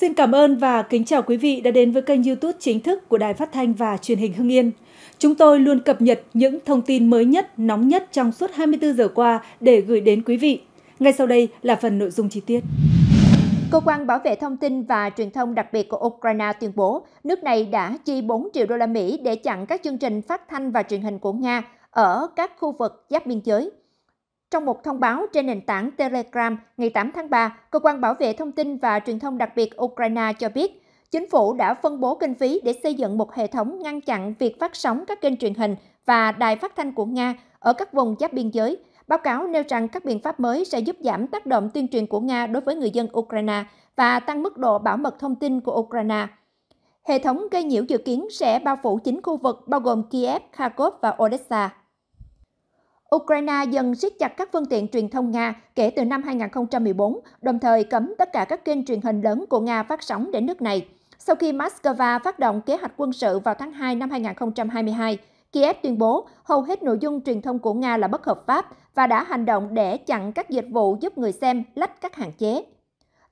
Xin cảm ơn và kính chào quý vị đã đến với kênh YouTube chính thức của Đài Phát thanh và Truyền hình Hưng Yên. Chúng tôi luôn cập nhật những thông tin mới nhất, nóng nhất trong suốt 24 giờ qua để gửi đến quý vị. Ngay sau đây là phần nội dung chi tiết. Cơ quan bảo vệ thông tin và truyền thông đặc biệt của Ukraine tuyên bố, nước này đã chi 4 triệu đô la Mỹ để chặn các chương trình phát thanh và truyền hình của Nga ở các khu vực giáp biên giới. Trong một thông báo trên nền tảng Telegram ngày 8 tháng 3, Cơ quan Bảo vệ Thông tin và Truyền thông đặc biệt Ukraine cho biết, chính phủ đã phân bố kinh phí để xây dựng một hệ thống ngăn chặn việc phát sóng các kênh truyền hình và đài phát thanh của Nga ở các vùng giáp biên giới. Báo cáo nêu rằng các biện pháp mới sẽ giúp giảm tác động tuyên truyền của Nga đối với người dân Ukraine và tăng mức độ bảo mật thông tin của Ukraine. Hệ thống gây nhiễu dự kiến sẽ bao phủ chính khu vực bao gồm Kiev, Kharkov và Odessa. Ukraine dần siết chặt các phương tiện truyền thông Nga kể từ năm 2014, đồng thời cấm tất cả các kênh truyền hình lớn của Nga phát sóng đến nước này. Sau khi Moscow phát động kế hoạch quân sự vào tháng 2 năm 2022, Kiev tuyên bố hầu hết nội dung truyền thông của Nga là bất hợp pháp và đã hành động để chặn các dịch vụ giúp người xem lách các hạn chế.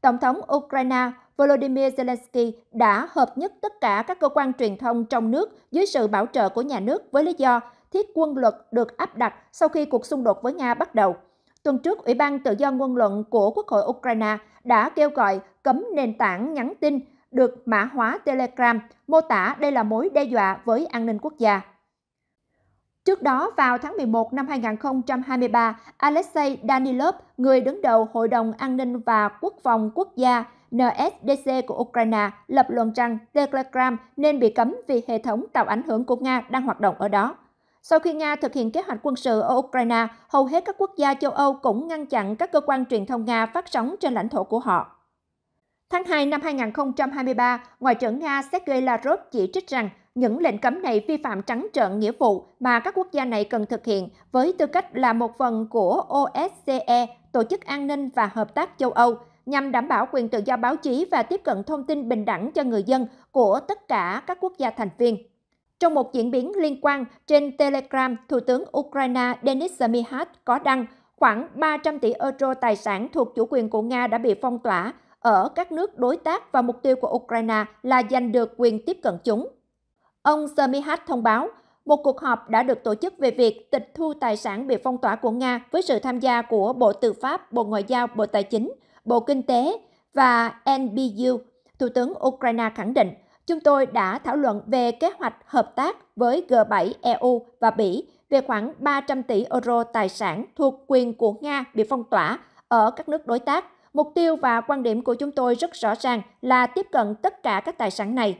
Tổng thống Ukraine Volodymyr Zelensky đã hợp nhất tất cả các cơ quan truyền thông trong nước dưới sự bảo trợ của nhà nước với lý do thiết quân luật được áp đặt sau khi cuộc xung đột với Nga bắt đầu. Tuần trước, Ủy ban Tự do ngôn luận của Quốc hội Ukraine đã kêu gọi cấm nền tảng nhắn tin được mã hóa Telegram, mô tả đây là mối đe dọa với an ninh quốc gia. Trước đó, vào tháng 11 năm 2023, Alexei Danilov, người đứng đầu Hội đồng An ninh và Quốc phòng Quốc gia NSDC của Ukraine, lập luận rằng Telegram nên bị cấm vì hệ thống tạo ảnh hưởng của Nga đang hoạt động ở đó. Sau khi Nga thực hiện kế hoạch quân sự ở Ukraine, hầu hết các quốc gia châu Âu cũng ngăn chặn các cơ quan truyền thông Nga phát sóng trên lãnh thổ của họ. Tháng 2 năm 2023, Ngoại trưởng Nga Sergei Lavrov chỉ trích rằng những lệnh cấm này vi phạm trắng trợn nghĩa vụ mà các quốc gia này cần thực hiện với tư cách là một phần của OSCE, Tổ chức An ninh và Hợp tác châu Âu, nhằm đảm bảo quyền tự do báo chí và tiếp cận thông tin bình đẳng cho người dân của tất cả các quốc gia thành viên. Trong một diễn biến liên quan, trên Telegram, Thủ tướng Ukraine Denis Zamihad có đăng khoảng 300 tỷ euro tài sản thuộc chủ quyền của Nga đã bị phong tỏa ở các nước đối tác và mục tiêu của Ukraine là giành được quyền tiếp cận chúng. Ông Samihat thông báo, một cuộc họp đã được tổ chức về việc tịch thu tài sản bị phong tỏa của Nga với sự tham gia của Bộ Tư pháp, Bộ Ngoại giao, Bộ Tài chính, Bộ Kinh tế và NBU. Thủ tướng Ukraine khẳng định, chúng tôi đã thảo luận về kế hoạch hợp tác với G7 EU và Bỉ về khoảng 300 tỷ euro tài sản thuộc quyền của Nga bị phong tỏa ở các nước đối tác. Mục tiêu và quan điểm của chúng tôi rất rõ ràng là tiếp cận tất cả các tài sản này.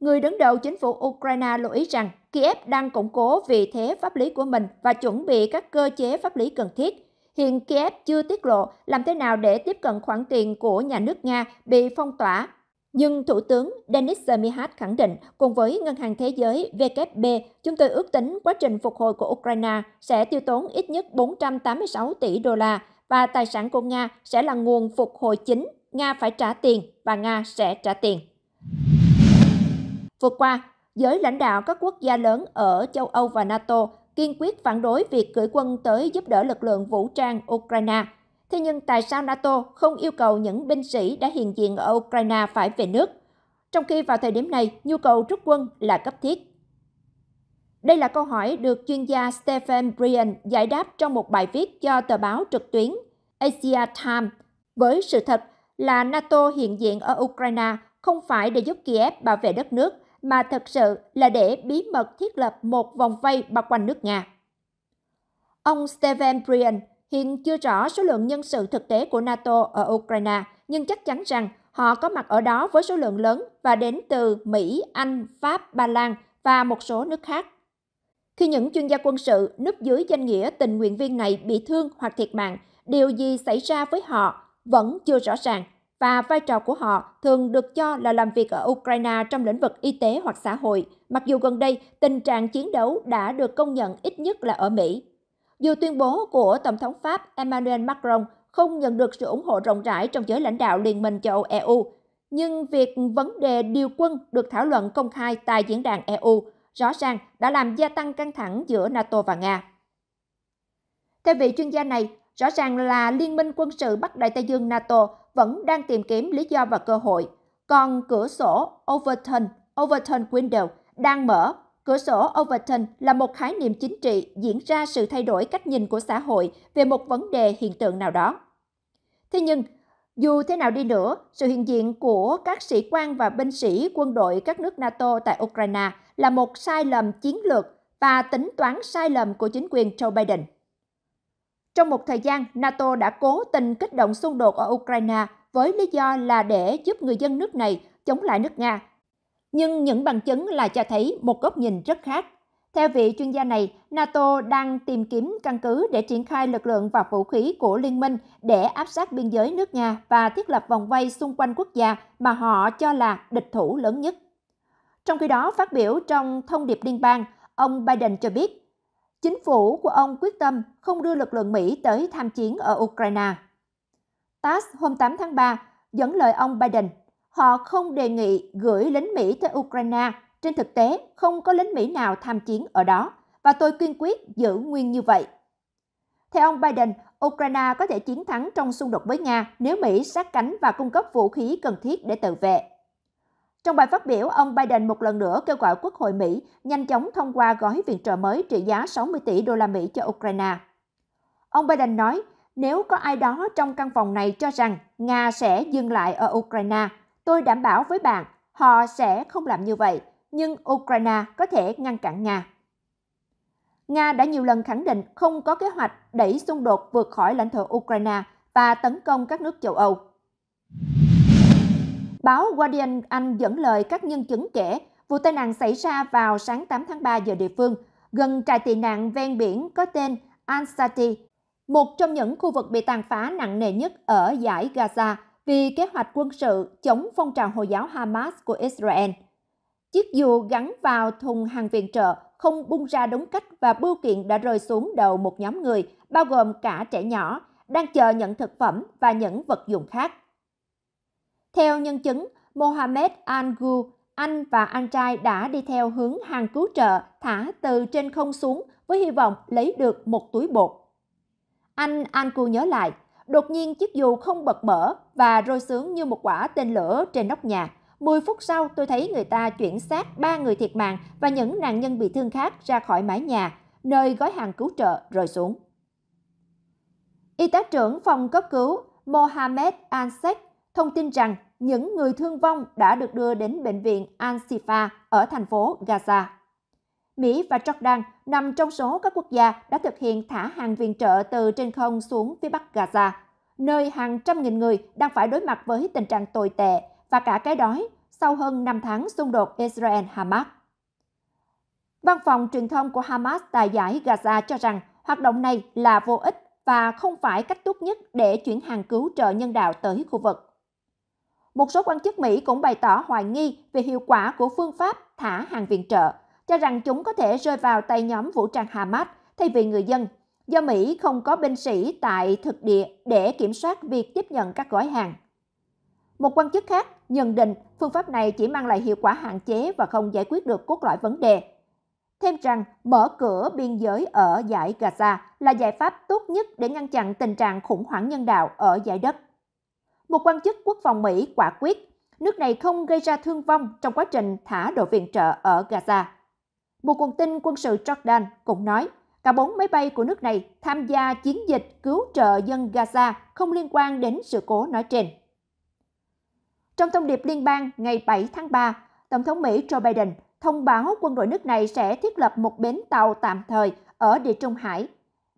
Người đứng đầu chính phủ Ukraine lưu ý rằng Kiev đang củng cố vị thế pháp lý của mình và chuẩn bị các cơ chế pháp lý cần thiết. Hiện Kiev chưa tiết lộ làm thế nào để tiếp cận khoản tiền của nhà nước Nga bị phong tỏa nhưng Thủ tướng Denis Mihas khẳng định, cùng với Ngân hàng Thế giới WB, chúng tôi ước tính quá trình phục hồi của Ukraine sẽ tiêu tốn ít nhất 486 tỷ đô la và tài sản của Nga sẽ là nguồn phục hồi chính. Nga phải trả tiền và Nga sẽ trả tiền. Vừa qua, giới lãnh đạo các quốc gia lớn ở châu Âu và NATO kiên quyết phản đối việc gửi quân tới giúp đỡ lực lượng vũ trang Ukraine – Thế nhưng tại sao NATO không yêu cầu những binh sĩ đã hiện diện ở Ukraine phải về nước? Trong khi vào thời điểm này, nhu cầu rút quân là cấp thiết. Đây là câu hỏi được chuyên gia Stephen Brian giải đáp trong một bài viết cho tờ báo trực tuyến Asia Times với sự thật là NATO hiện diện ở Ukraine không phải để giúp Kiev bảo vệ đất nước, mà thật sự là để bí mật thiết lập một vòng vây bao quanh nước Nga. Ông Stephen Brian Hiện chưa rõ số lượng nhân sự thực tế của NATO ở Ukraine, nhưng chắc chắn rằng họ có mặt ở đó với số lượng lớn và đến từ Mỹ, Anh, Pháp, Ba Lan và một số nước khác. Khi những chuyên gia quân sự núp dưới danh nghĩa tình nguyện viên này bị thương hoặc thiệt mạng, điều gì xảy ra với họ vẫn chưa rõ ràng và vai trò của họ thường được cho là làm việc ở Ukraine trong lĩnh vực y tế hoặc xã hội, mặc dù gần đây tình trạng chiến đấu đã được công nhận ít nhất là ở Mỹ. Dù tuyên bố của Tổng thống Pháp Emmanuel Macron không nhận được sự ủng hộ rộng rãi trong giới lãnh đạo Liên minh châu Âu EU, nhưng việc vấn đề điều quân được thảo luận công khai tại diễn đàn EU rõ ràng đã làm gia tăng căng thẳng giữa NATO và Nga. Theo vị chuyên gia này, rõ ràng là Liên minh quân sự Bắc Đại Tây Dương NATO vẫn đang tìm kiếm lý do và cơ hội, còn cửa sổ Overton, Overton Window đang mở Cửa sổ Overton là một khái niệm chính trị diễn ra sự thay đổi cách nhìn của xã hội về một vấn đề hiện tượng nào đó. Thế nhưng, dù thế nào đi nữa, sự hiện diện của các sĩ quan và binh sĩ quân đội các nước NATO tại Ukraine là một sai lầm chiến lược và tính toán sai lầm của chính quyền Joe Biden. Trong một thời gian, NATO đã cố tình kích động xung đột ở Ukraine với lý do là để giúp người dân nước này chống lại nước Nga nhưng những bằng chứng là cho thấy một góc nhìn rất khác. Theo vị chuyên gia này, NATO đang tìm kiếm căn cứ để triển khai lực lượng và vũ khí của liên minh để áp sát biên giới nước Nga và thiết lập vòng vây xung quanh quốc gia mà họ cho là địch thủ lớn nhất. Trong khi đó, phát biểu trong thông điệp liên bang, ông Biden cho biết, chính phủ của ông quyết tâm không đưa lực lượng Mỹ tới tham chiến ở Ukraine. TASS hôm 8 tháng 3 dẫn lời ông Biden họ không đề nghị gửi lính Mỹ tới Ukraine. Trên thực tế, không có lính Mỹ nào tham chiến ở đó, và tôi kiên quyết giữ nguyên như vậy. Theo ông Biden, Ukraine có thể chiến thắng trong xung đột với Nga nếu Mỹ sát cánh và cung cấp vũ khí cần thiết để tự vệ. Trong bài phát biểu, ông Biden một lần nữa kêu gọi Quốc hội Mỹ nhanh chóng thông qua gói viện trợ mới trị giá 60 tỷ đô la Mỹ cho Ukraine. Ông Biden nói, nếu có ai đó trong căn phòng này cho rằng Nga sẽ dừng lại ở Ukraine, Tôi đảm bảo với bạn, họ sẽ không làm như vậy, nhưng Ukraine có thể ngăn cản Nga. Nga đã nhiều lần khẳng định không có kế hoạch đẩy xung đột vượt khỏi lãnh thổ Ukraine và tấn công các nước châu Âu. Báo Guardian Anh dẫn lời các nhân chứng kể vụ tai nạn xảy ra vào sáng 8 tháng 3 giờ địa phương gần trại tị nạn ven biển có tên Ansati, một trong những khu vực bị tàn phá nặng nề nhất ở giải Gaza vì kế hoạch quân sự chống phong trào Hồi giáo Hamas của Israel. Chiếc dù gắn vào thùng hàng viện trợ không bung ra đúng cách và bưu kiện đã rơi xuống đầu một nhóm người, bao gồm cả trẻ nhỏ, đang chờ nhận thực phẩm và những vật dụng khác. Theo nhân chứng, Mohamed Angu, anh và anh trai đã đi theo hướng hàng cứu trợ thả từ trên không xuống với hy vọng lấy được một túi bột. Anh Angu nhớ lại, Đột nhiên chiếc dù không bật mở và rơi xuống như một quả tên lửa trên nóc nhà. 10 phút sau, tôi thấy người ta chuyển xác ba người thiệt mạng và những nạn nhân bị thương khác ra khỏi mái nhà, nơi gói hàng cứu trợ rơi xuống. Y tá trưởng phòng cấp cứu Mohamed Ansek thông tin rằng những người thương vong đã được đưa đến bệnh viện Al-Shifa ở thành phố Gaza. Mỹ và Jordan nằm trong số các quốc gia đã thực hiện thả hàng viện trợ từ trên không xuống phía bắc Gaza, nơi hàng trăm nghìn người đang phải đối mặt với tình trạng tồi tệ và cả cái đói sau hơn 5 tháng xung đột Israel-Hamas. Văn phòng truyền thông của Hamas tại giải Gaza cho rằng hoạt động này là vô ích và không phải cách tốt nhất để chuyển hàng cứu trợ nhân đạo tới khu vực. Một số quan chức Mỹ cũng bày tỏ hoài nghi về hiệu quả của phương pháp thả hàng viện trợ cho rằng chúng có thể rơi vào tay nhóm vũ trang Hamas thay vì người dân, do Mỹ không có binh sĩ tại thực địa để kiểm soát việc tiếp nhận các gói hàng. Một quan chức khác nhận định phương pháp này chỉ mang lại hiệu quả hạn chế và không giải quyết được cốt lõi vấn đề. Thêm rằng, mở cửa biên giới ở giải Gaza là giải pháp tốt nhất để ngăn chặn tình trạng khủng hoảng nhân đạo ở giải đất. Một quan chức quốc phòng Mỹ quả quyết, nước này không gây ra thương vong trong quá trình thả đội viện trợ ở Gaza. Một nguồn tin quân sự Jordan cũng nói cả bốn máy bay của nước này tham gia chiến dịch cứu trợ dân Gaza không liên quan đến sự cố nói trên. Trong thông điệp liên bang ngày 7 tháng 3, Tổng thống Mỹ Joe Biden thông báo quân đội nước này sẽ thiết lập một bến tàu tạm thời ở Địa Trung Hải,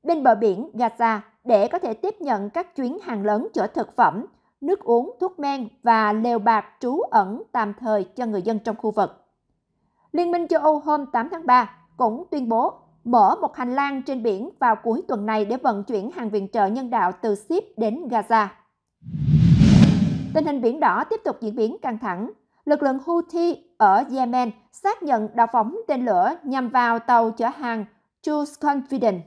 bên bờ biển Gaza để có thể tiếp nhận các chuyến hàng lớn chở thực phẩm, nước uống, thuốc men và lều bạc trú ẩn tạm thời cho người dân trong khu vực. Liên minh châu Âu hôm 8 tháng 3 cũng tuyên bố mở một hành lang trên biển vào cuối tuần này để vận chuyển hàng viện trợ nhân đạo từ Ship đến Gaza. Tình hình Biển Đỏ tiếp tục diễn biến căng thẳng. Lực lượng Houthi ở Yemen xác nhận đã phóng tên lửa nhằm vào tàu chở hàng Jules Confident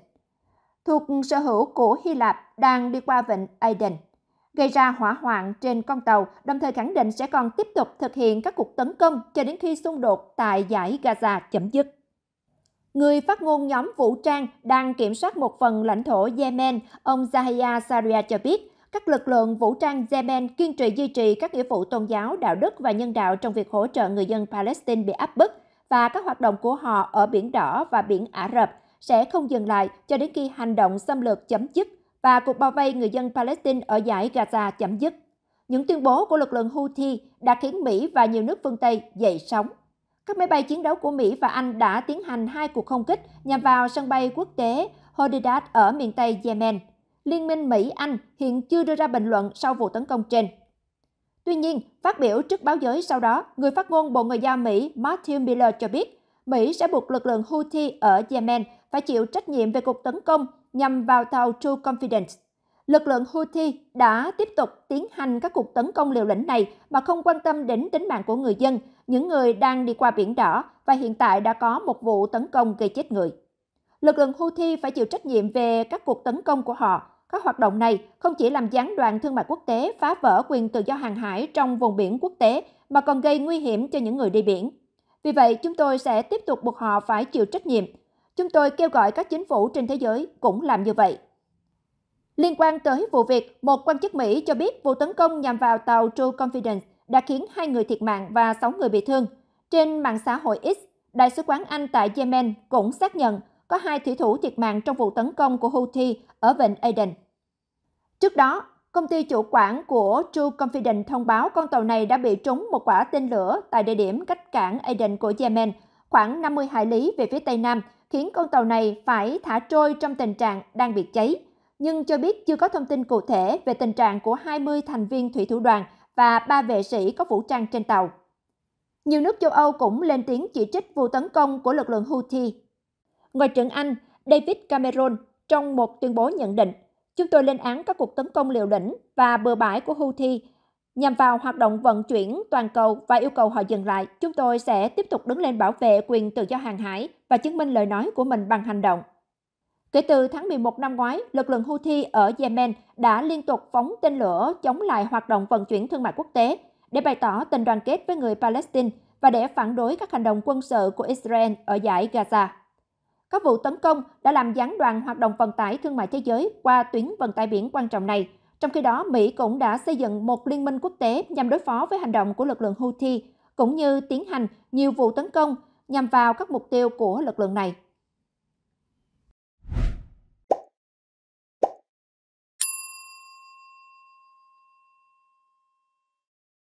thuộc sở hữu của Hy Lạp đang đi qua vịnh Aden gây ra hỏa hoạn trên con tàu, đồng thời khẳng định sẽ còn tiếp tục thực hiện các cuộc tấn công cho đến khi xung đột tại giải Gaza chấm dứt. Người phát ngôn nhóm vũ trang đang kiểm soát một phần lãnh thổ Yemen, ông Zahia Saria cho biết, các lực lượng vũ trang Yemen kiên trì duy trì các nghĩa vụ tôn giáo, đạo đức và nhân đạo trong việc hỗ trợ người dân Palestine bị áp bức và các hoạt động của họ ở Biển Đỏ và Biển Ả Rập sẽ không dừng lại cho đến khi hành động xâm lược chấm dứt và cuộc bao vây người dân Palestine ở giải Gaza chấm dứt. Những tuyên bố của lực lượng Houthi đã khiến Mỹ và nhiều nước phương Tây dậy sóng. Các máy bay chiến đấu của Mỹ và Anh đã tiến hành hai cuộc không kích nhằm vào sân bay quốc tế Hodeidat ở miền Tây Yemen. Liên minh Mỹ-Anh hiện chưa đưa ra bình luận sau vụ tấn công trên. Tuy nhiên, phát biểu trước báo giới sau đó, người phát ngôn Bộ Ngoại giao Mỹ Matthew Miller cho biết Mỹ sẽ buộc lực lượng Houthi ở Yemen phải chịu trách nhiệm về cuộc tấn công nhằm vào tàu True Confidence. Lực lượng Houthi đã tiếp tục tiến hành các cuộc tấn công liều lĩnh này mà không quan tâm đến tính mạng của người dân, những người đang đi qua biển đỏ và hiện tại đã có một vụ tấn công gây chết người. Lực lượng Houthi phải chịu trách nhiệm về các cuộc tấn công của họ. Các hoạt động này không chỉ làm gián đoạn thương mại quốc tế phá vỡ quyền tự do hàng hải trong vùng biển quốc tế mà còn gây nguy hiểm cho những người đi biển. Vì vậy, chúng tôi sẽ tiếp tục buộc họ phải chịu trách nhiệm Chúng tôi kêu gọi các chính phủ trên thế giới cũng làm như vậy. Liên quan tới vụ việc, một quan chức Mỹ cho biết vụ tấn công nhằm vào tàu True Confidence đã khiến hai người thiệt mạng và 6 người bị thương. Trên mạng xã hội X, Đại sứ quán Anh tại Yemen cũng xác nhận có hai thủy thủ thiệt mạng trong vụ tấn công của Houthi ở Vịnh Aden. Trước đó, công ty chủ quản của True Confidence thông báo con tàu này đã bị trúng một quả tên lửa tại địa điểm cách cảng Aden của Yemen, khoảng 50 hải lý về phía tây nam – khiến con tàu này phải thả trôi trong tình trạng đang bị cháy. Nhưng cho biết chưa có thông tin cụ thể về tình trạng của 20 thành viên thủy thủ đoàn và ba vệ sĩ có vũ trang trên tàu. Nhiều nước châu Âu cũng lên tiếng chỉ trích vụ tấn công của lực lượng Houthi. Ngoại trưởng Anh David Cameron trong một tuyên bố nhận định, chúng tôi lên án các cuộc tấn công liều lĩnh và bừa bãi của Houthi nhằm vào hoạt động vận chuyển toàn cầu và yêu cầu họ dừng lại. Chúng tôi sẽ tiếp tục đứng lên bảo vệ quyền tự do hàng hải và chứng minh lời nói của mình bằng hành động. Kể từ tháng 11 năm ngoái, lực lượng Houthi ở Yemen đã liên tục phóng tên lửa chống lại hoạt động vận chuyển thương mại quốc tế để bày tỏ tình đoàn kết với người Palestine và để phản đối các hành động quân sự của Israel ở giải Gaza. Các vụ tấn công đã làm gián đoạn hoạt động vận tải thương mại thế giới qua tuyến vận tải biển quan trọng này. Trong khi đó, Mỹ cũng đã xây dựng một liên minh quốc tế nhằm đối phó với hành động của lực lượng Houthi, cũng như tiến hành nhiều vụ tấn công nhằm vào các mục tiêu của lực lượng này.